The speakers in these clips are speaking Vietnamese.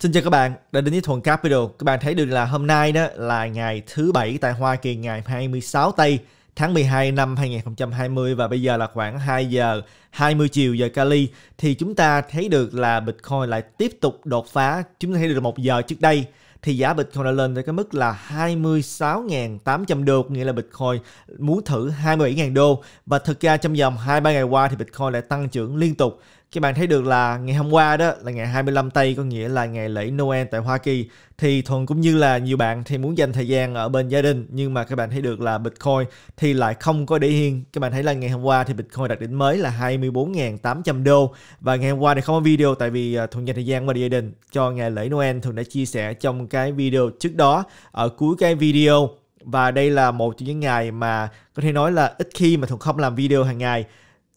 Xin chào các bạn đã đến với Thuần Capital. Các bạn thấy được là hôm nay đó là ngày thứ bảy tại Hoa Kỳ ngày 26 tây tháng 12 năm 2020 và bây giờ là khoảng 2 giờ 20 chiều giờ Cali thì chúng ta thấy được là Bitcoin lại tiếp tục đột phá. Chúng ta thấy được một giờ trước đây thì giá Bitcoin đã lên tới cái mức là 26.800 đô, nghĩa là Bitcoin muốn thử 27.000 đô. Và thực ra trong vòng 2-3 ngày qua thì Bitcoin lại tăng trưởng liên tục các bạn thấy được là ngày hôm qua đó là ngày 25 Tây có nghĩa là ngày lễ Noel tại Hoa Kỳ thì Thuần cũng như là nhiều bạn thì muốn dành thời gian ở bên gia đình nhưng mà các bạn thấy được là Bitcoin thì lại không có để yên. Các bạn thấy là ngày hôm qua thì Bitcoin đạt đỉnh mới là 24.800 đô và ngày hôm qua thì không có video tại vì à, Thuần dành thời gian qua gia đình cho ngày lễ Noel Thuần đã chia sẻ trong cái video trước đó ở cuối cái video và đây là một trong những ngày mà có thể nói là ít khi mà Thuần không làm video hàng ngày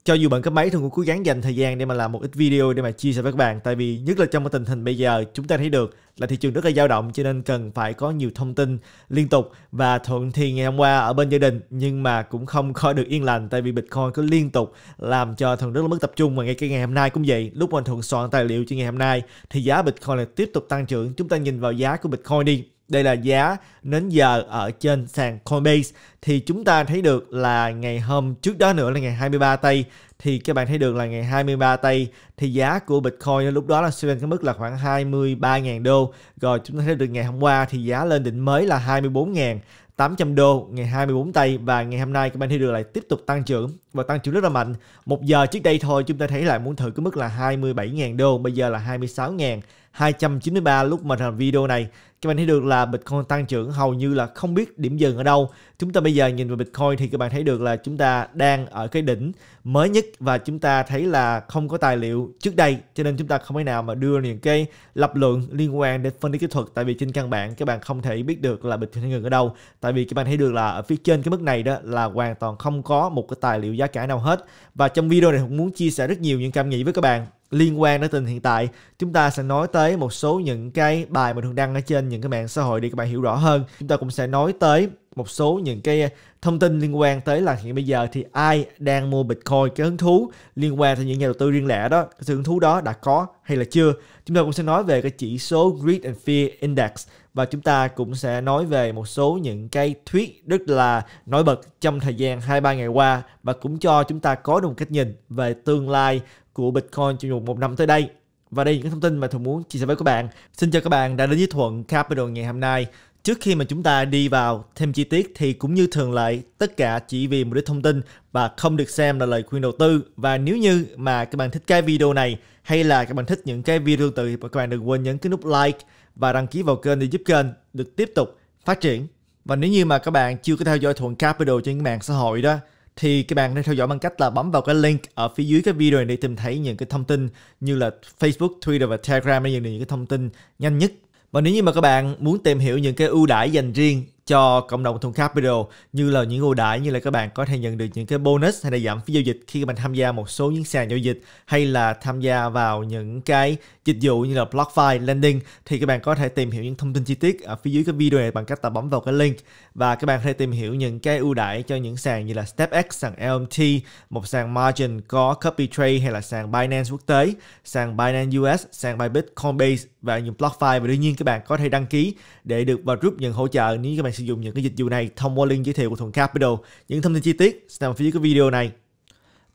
cho dù bạn cấp máy thì cũng cố gắng dành thời gian để mà làm một ít video để mà chia sẻ với các bạn tại vì nhất là trong cái tình hình bây giờ chúng ta thấy được là thị trường rất là dao động cho nên cần phải có nhiều thông tin liên tục và thuận thì ngày hôm qua ở bên gia đình nhưng mà cũng không có được yên lành tại vì bitcoin cứ liên tục làm cho thuận rất là mất tập trung và ngay cái ngày hôm nay cũng vậy lúc mà thuận soạn tài liệu cho ngày hôm nay thì giá bitcoin lại tiếp tục tăng trưởng chúng ta nhìn vào giá của bitcoin đi đây là giá nến giờ ở trên sàn Coinbase thì chúng ta thấy được là ngày hôm trước đó nữa là ngày 23 tây thì các bạn thấy được là ngày 23 tây thì giá của Bitcoin lúc đó là xuyên cái mức là khoảng 23.000 đô rồi chúng ta thấy được ngày hôm qua thì giá lên đỉnh mới là 24.000 800 đô ngày 24 Tây và ngày hôm nay các bạn thấy được lại tiếp tục tăng trưởng và tăng trưởng rất là mạnh. Một giờ trước đây thôi chúng ta thấy lại muốn thử cái mức là 27.000 đô, bây giờ là 26.293 lúc mà làm video này. Các bạn thấy được là Bitcoin tăng trưởng hầu như là không biết điểm dừng ở đâu chúng ta bây giờ nhìn vào Bitcoin thì các bạn thấy được là chúng ta đang ở cái đỉnh mới nhất và chúng ta thấy là không có tài liệu trước đây cho nên chúng ta không thể nào mà đưa những cái lập luận liên quan đến phân tích kỹ thuật tại vì trên căn bản các bạn không thể biết được là Bitcoin ngừng ở đâu tại vì các bạn thấy được là ở phía trên cái mức này đó là hoàn toàn không có một cái tài liệu giá cả nào hết và trong video này cũng muốn chia sẻ rất nhiều những cảm nghĩ với các bạn liên quan đến tình hiện tại chúng ta sẽ nói tới một số những cái bài mà thường đăng ở trên những cái mạng xã hội để các bạn hiểu rõ hơn chúng ta cũng sẽ nói tới một số những cái thông tin liên quan tới là hiện bây giờ thì ai đang mua bitcoin cái hứng thú liên quan tới những nhà đầu tư riêng lẻ đó cái sự hứng thú đó đã có hay là chưa chúng ta cũng sẽ nói về cái chỉ số greed and fear index và chúng ta cũng sẽ nói về một số những cái thuyết rất là nổi bật trong thời gian 2-3 ngày qua và cũng cho chúng ta có được một cách nhìn về tương lai của Bitcoin trong một năm tới đây. Và đây là những thông tin mà Thuận muốn chia sẻ với các bạn. Xin chào các bạn đã đến với Thuận Capital ngày hôm nay. Trước khi mà chúng ta đi vào thêm chi tiết thì cũng như thường lệ, tất cả chỉ vì một đích thông tin và không được xem là lời khuyên đầu tư. Và nếu như mà các bạn thích cái video này hay là các bạn thích những cái video tương tự, các bạn đừng quên nhấn cái nút like và đăng ký vào kênh để giúp kênh được tiếp tục phát triển. Và nếu như mà các bạn chưa có theo dõi Thuận Capital trên những mạng xã hội đó thì các bạn nên theo dõi bằng cách là bấm vào cái link ở phía dưới cái video này để tìm thấy những cái thông tin như là Facebook, Twitter và Telegram để nhận được những cái thông tin nhanh nhất. Và nếu như mà các bạn muốn tìm hiểu những cái ưu đãi dành riêng cho cộng đồng thùng capital như là những ưu đãi như là các bạn có thể nhận được những cái bonus hay là giảm phí giao dịch khi các bạn tham gia một số những sàn giao dịch hay là tham gia vào những cái dịch vụ như là BlockFi, Lending thì các bạn có thể tìm hiểu những thông tin chi tiết ở phía dưới cái video này bằng cách là bấm vào cái link và các bạn có thể tìm hiểu những cái ưu đãi cho những sàn như là StepX, sàn LMT, một sàn margin có copy trade hay là sàn Binance quốc tế, sàn Binance US, sàn Bybit, Coinbase và dùng Blockfi và đương nhiên các bạn có thể đăng ký để được vào group nhận hỗ trợ nếu các bạn sử dụng những cái dịch vụ này thông qua link giới thiệu của Thuận Capital. Những thông tin chi tiết sẽ nằm phía dưới cái video này.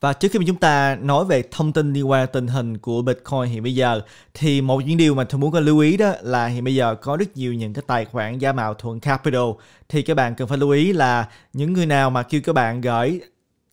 Và trước khi mà chúng ta nói về thông tin liên quan tình hình của Bitcoin hiện bây giờ thì một những điều mà tôi muốn có lưu ý đó là hiện bây giờ có rất nhiều những cái tài khoản giả mạo thuận Capital thì các bạn cần phải lưu ý là những người nào mà kêu các bạn gửi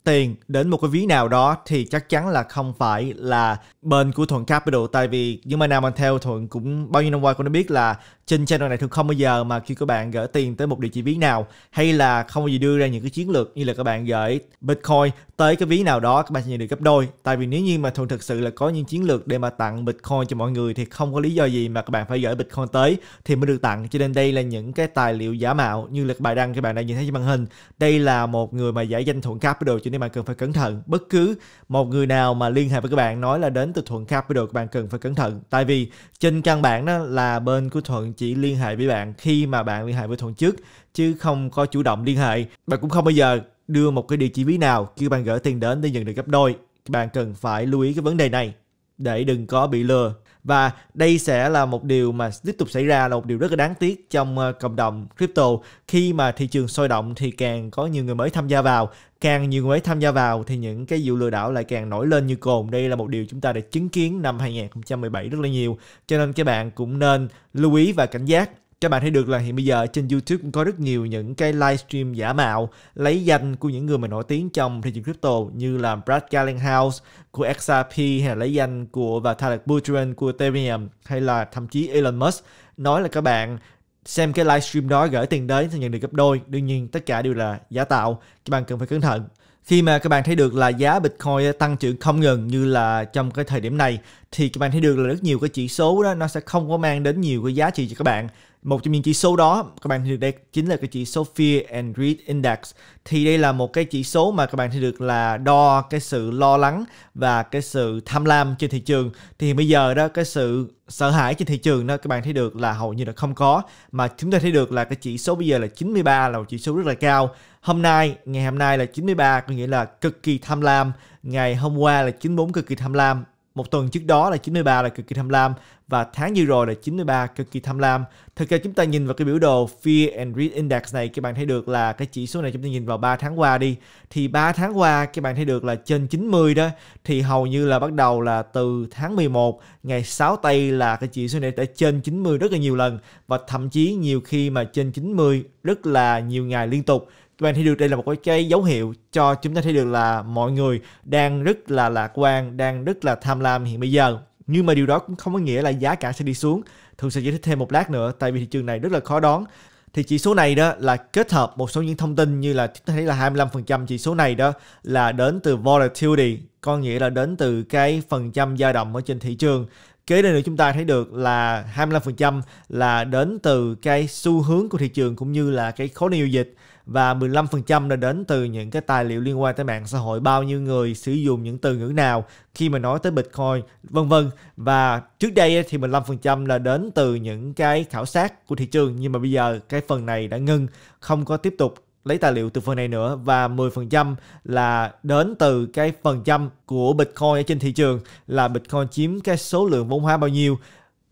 tiền đến một cái ví nào đó thì chắc chắn là không phải là bên của Thuận Capital tại vì nhưng mà nào mà theo Thuận cũng bao nhiêu năm qua cũng đã biết là trên channel này thường không bao giờ mà khi các bạn gửi tiền tới một địa chỉ ví nào hay là không bao giờ đưa ra những cái chiến lược như là các bạn gửi bitcoin tới cái ví nào đó các bạn sẽ nhận được gấp đôi tại vì nếu như mà thường thực sự là có những chiến lược để mà tặng bitcoin cho mọi người thì không có lý do gì mà các bạn phải gửi bitcoin tới thì mới được tặng cho nên đây là những cái tài liệu giả mạo như là bài đăng các bạn đã nhìn thấy trên màn hình đây là một người mà giải danh thuận capital cho nên bạn cần phải cẩn thận bất cứ một người nào mà liên hệ với các bạn nói là đến từ thuận capital các bạn cần phải cẩn thận tại vì trên căn bản đó là bên của thuận chỉ liên hệ với bạn khi mà bạn liên hệ với thuận trước chứ không có chủ động liên hệ bạn cũng không bao giờ đưa một cái địa chỉ ví nào kêu bạn gửi tiền đến để nhận được gấp đôi bạn cần phải lưu ý cái vấn đề này để đừng có bị lừa và đây sẽ là một điều mà tiếp tục xảy ra là một điều rất là đáng tiếc trong ờ, cộng đồng crypto khi mà thị trường sôi động thì càng có nhiều người mới tham gia vào càng nhiều người tham gia vào thì những cái vụ lừa đảo lại càng nổi lên như cồn đây là một điều chúng ta đã chứng kiến năm 2017 rất là nhiều cho nên các bạn cũng nên lưu ý và cảnh giác các bạn thấy được là hiện bây giờ trên YouTube cũng có rất nhiều những cái livestream giả mạo lấy danh của những người mà nổi tiếng trong thị trường crypto như là Brad Gallinghouse của XRP hay là lấy danh của và Vitalik Buterin của Ethereum hay là thậm chí Elon Musk nói là các bạn xem cái livestream đó gửi tiền đến sẽ nhận được gấp đôi đương nhiên tất cả đều là giả tạo các bạn cần phải cẩn thận khi mà các bạn thấy được là giá Bitcoin tăng trưởng không ngừng như là trong cái thời điểm này thì các bạn thấy được là rất nhiều cái chỉ số đó nó sẽ không có mang đến nhiều cái giá trị cho các bạn một trong những chỉ số đó các bạn thấy được đây chính là cái chỉ số Fear and Greed Index thì đây là một cái chỉ số mà các bạn thấy được là đo cái sự lo lắng và cái sự tham lam trên thị trường thì bây giờ đó cái sự sợ hãi trên thị trường đó các bạn thấy được là hầu như là không có mà chúng ta thấy được là cái chỉ số bây giờ là 93 là một chỉ số rất là cao hôm nay ngày hôm nay là 93 có nghĩa là cực kỳ tham lam ngày hôm qua là 94 cực kỳ tham lam một tuần trước đó là 93 là cực kỳ tham lam và tháng như rồi là 93 cực kỳ tham lam. Thực ra chúng ta nhìn vào cái biểu đồ Fear and Greed Index này các bạn thấy được là cái chỉ số này chúng ta nhìn vào 3 tháng qua đi thì 3 tháng qua các bạn thấy được là trên 90 đó thì hầu như là bắt đầu là từ tháng 11 ngày 6 tây là cái chỉ số này đã trên 90 rất là nhiều lần và thậm chí nhiều khi mà trên 90 rất là nhiều ngày liên tục các bạn thấy được đây là một cái dấu hiệu cho chúng ta thấy được là mọi người đang rất là lạc quan đang rất là tham lam hiện bây giờ nhưng mà điều đó cũng không có nghĩa là giá cả sẽ đi xuống thường sẽ giải thích thêm một lát nữa tại vì thị trường này rất là khó đoán thì chỉ số này đó là kết hợp một số những thông tin như là chúng ta thấy là 25% chỉ số này đó là đến từ volatility có nghĩa là đến từ cái phần trăm dao động ở trên thị trường Kế đây nữa chúng ta thấy được là 25% là đến từ cái xu hướng của thị trường cũng như là cái khối giao dịch và 15% là đến từ những cái tài liệu liên quan tới mạng xã hội bao nhiêu người sử dụng những từ ngữ nào khi mà nói tới Bitcoin vân vân và trước đây thì 15% là đến từ những cái khảo sát của thị trường nhưng mà bây giờ cái phần này đã ngưng không có tiếp tục lấy tài liệu từ phần này nữa và 10% là đến từ cái phần trăm của Bitcoin ở trên thị trường là Bitcoin chiếm cái số lượng vốn hóa bao nhiêu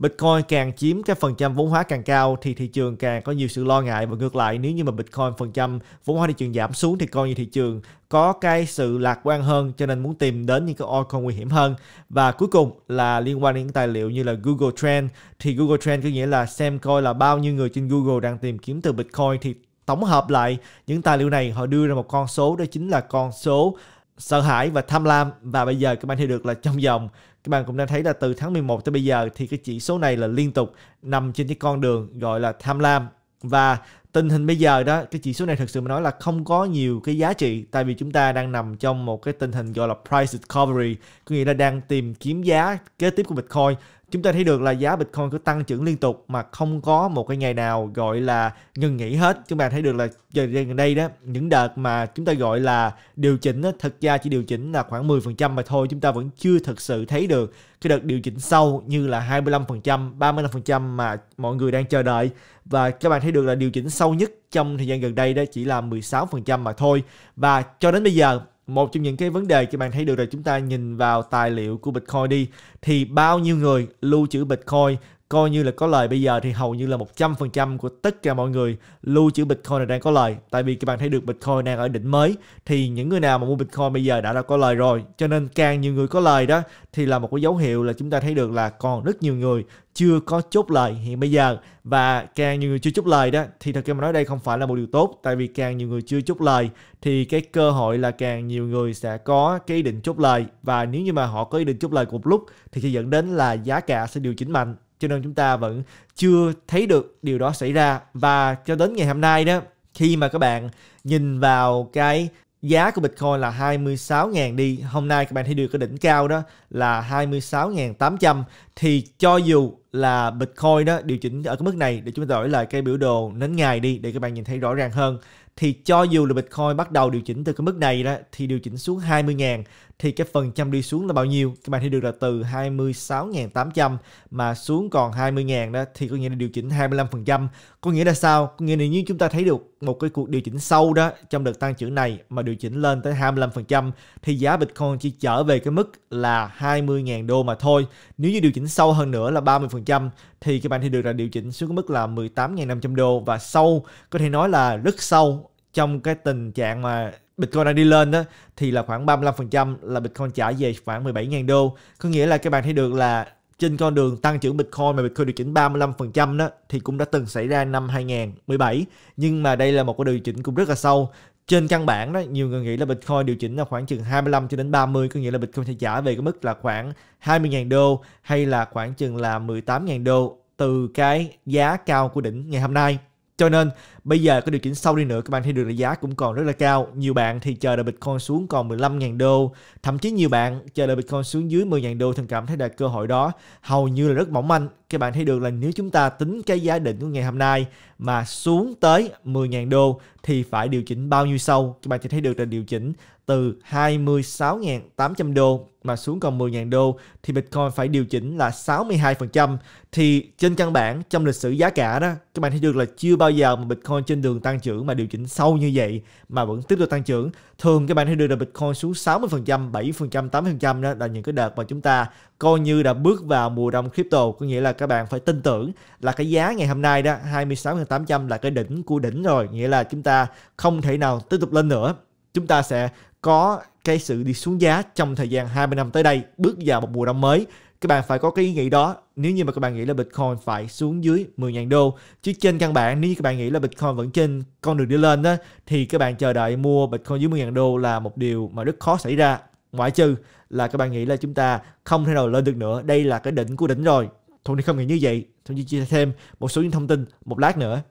Bitcoin càng chiếm cái phần trăm vốn hóa càng cao thì thị trường càng có nhiều sự lo ngại và ngược lại nếu như mà Bitcoin phần trăm vốn hóa thị trường giảm xuống thì coi như thị trường có cái sự lạc quan hơn cho nên muốn tìm đến những cái altcoin nguy hiểm hơn và cuối cùng là liên quan đến tài liệu như là Google Trend thì Google Trend có nghĩa là xem coi là bao nhiêu người trên Google đang tìm kiếm từ Bitcoin thì tổng hợp lại những tài liệu này họ đưa ra một con số đó chính là con số sợ hãi và tham lam và bây giờ các bạn thấy được là trong vòng các bạn cũng đã thấy là từ tháng 11 tới bây giờ thì cái chỉ số này là liên tục nằm trên cái con đường gọi là tham lam và tình hình bây giờ đó cái chỉ số này thực sự mà nói là không có nhiều cái giá trị tại vì chúng ta đang nằm trong một cái tình hình gọi là price discovery có nghĩa là đang tìm kiếm giá kế tiếp của bitcoin chúng ta thấy được là giá Bitcoin cứ tăng trưởng liên tục mà không có một cái ngày nào gọi là ngừng nghỉ hết. Chúng ta thấy được là giờ gần đây đó, những đợt mà chúng ta gọi là điều chỉnh đó, thực ra chỉ điều chỉnh là khoảng 10% mà thôi. Chúng ta vẫn chưa thực sự thấy được cái đợt điều chỉnh sâu như là 25%, 35% mà mọi người đang chờ đợi. Và các bạn thấy được là điều chỉnh sâu nhất trong thời gian gần đây đó chỉ là 16% mà thôi. Và cho đến bây giờ một trong những cái vấn đề các bạn thấy được rồi chúng ta nhìn vào tài liệu của Bitcoin đi thì bao nhiêu người lưu trữ Bitcoin coi như là có lời bây giờ thì hầu như là 100% của tất cả mọi người lưu trữ Bitcoin này đang có lời tại vì các bạn thấy được Bitcoin đang ở đỉnh mới thì những người nào mà mua Bitcoin bây giờ đã đã có lời rồi cho nên càng nhiều người có lời đó thì là một cái dấu hiệu là chúng ta thấy được là còn rất nhiều người chưa có chốt lời hiện bây giờ và càng nhiều người chưa chốt lời đó thì thật ra mà nói đây không phải là một điều tốt tại vì càng nhiều người chưa chốt lời thì cái cơ hội là càng nhiều người sẽ có cái ý định chốt lời và nếu như mà họ có ý định chốt lời cùng lúc thì sẽ dẫn đến là giá cả sẽ điều chỉnh mạnh cho nên chúng ta vẫn chưa thấy được điều đó xảy ra và cho đến ngày hôm nay đó khi mà các bạn nhìn vào cái giá của Bitcoin là 26.000 đi hôm nay các bạn thấy được cái đỉnh cao đó là 26.800 thì cho dù là Bitcoin đó điều chỉnh ở cái mức này để chúng ta đổi lại cái biểu đồ nến ngày đi để các bạn nhìn thấy rõ ràng hơn thì cho dù là Bitcoin bắt đầu điều chỉnh từ cái mức này đó thì điều chỉnh xuống 20.000 thì cái phần trăm đi xuống là bao nhiêu các bạn thấy được là từ 26.800 mà xuống còn 20.000 đó thì có nghĩa là điều chỉnh 25% có nghĩa là sao có nghĩa là như chúng ta thấy được một cái cuộc điều chỉnh sâu đó trong đợt tăng trưởng này mà điều chỉnh lên tới 25% thì giá Bitcoin chỉ trở về cái mức là 20.000 đô mà thôi nếu như điều chỉnh sâu hơn nữa là 30% thì các bạn thấy được là điều chỉnh xuống cái mức là 18.500 đô và sâu có thể nói là rất sâu trong cái tình trạng mà Bitcoin đang đi lên đó, thì là khoảng 35% là Bitcoin trả về khoảng 17.000 đô. Có nghĩa là các bạn thấy được là trên con đường tăng trưởng Bitcoin mà Bitcoin điều chỉnh 35% đó thì cũng đã từng xảy ra năm 2017 nhưng mà đây là một cái điều chỉnh cũng rất là sâu trên căn bản đó nhiều người nghĩ là Bitcoin điều chỉnh là khoảng chừng 25 cho đến 30 có nghĩa là Bitcoin sẽ trả về cái mức là khoảng 20.000 đô hay là khoảng chừng là 18.000 đô từ cái giá cao của đỉnh ngày hôm nay cho nên bây giờ có điều chỉnh sâu đi nữa các bạn thấy được là giá cũng còn rất là cao. Nhiều bạn thì chờ đợi Bitcoin xuống còn 15.000 đô, thậm chí nhiều bạn chờ đợi Bitcoin xuống dưới 10.000 đô thì cảm thấy là cơ hội đó hầu như là rất mỏng manh. Các bạn thấy được là nếu chúng ta tính cái giá định của ngày hôm nay mà xuống tới 10.000 đô thì phải điều chỉnh bao nhiêu sâu? Các bạn sẽ thấy được là điều chỉnh từ 26.800 đô mà xuống còn 10.000 đô thì Bitcoin phải điều chỉnh là 62%. Thì trên căn bản trong lịch sử giá cả đó, các bạn thấy được là chưa bao giờ mà Bitcoin trên đường tăng trưởng mà điều chỉnh sâu như vậy mà vẫn tiếp tục tăng trưởng. Thường các bạn thấy được là Bitcoin xuống 60%, 7%, 8% đó là những cái đợt mà chúng ta coi như đã bước vào mùa đông crypto, có nghĩa là các bạn phải tin tưởng là cái giá ngày hôm nay đó 26.800 là cái đỉnh của đỉnh rồi, nghĩa là chúng ta không thể nào tiếp tục lên nữa chúng ta sẽ có cái sự đi xuống giá trong thời gian 20 năm tới đây bước vào một mùa đông mới các bạn phải có cái ý nghĩ đó nếu như mà các bạn nghĩ là Bitcoin phải xuống dưới 10.000 đô chứ trên căn bản nếu như các bạn nghĩ là Bitcoin vẫn trên con đường đi lên đó thì các bạn chờ đợi mua Bitcoin dưới 10.000 đô là một điều mà rất khó xảy ra ngoại trừ là các bạn nghĩ là chúng ta không thể nào lên được nữa đây là cái đỉnh của đỉnh rồi thôi thì không nghĩ như vậy Thuận chia sẻ thêm một số những thông tin một lát nữa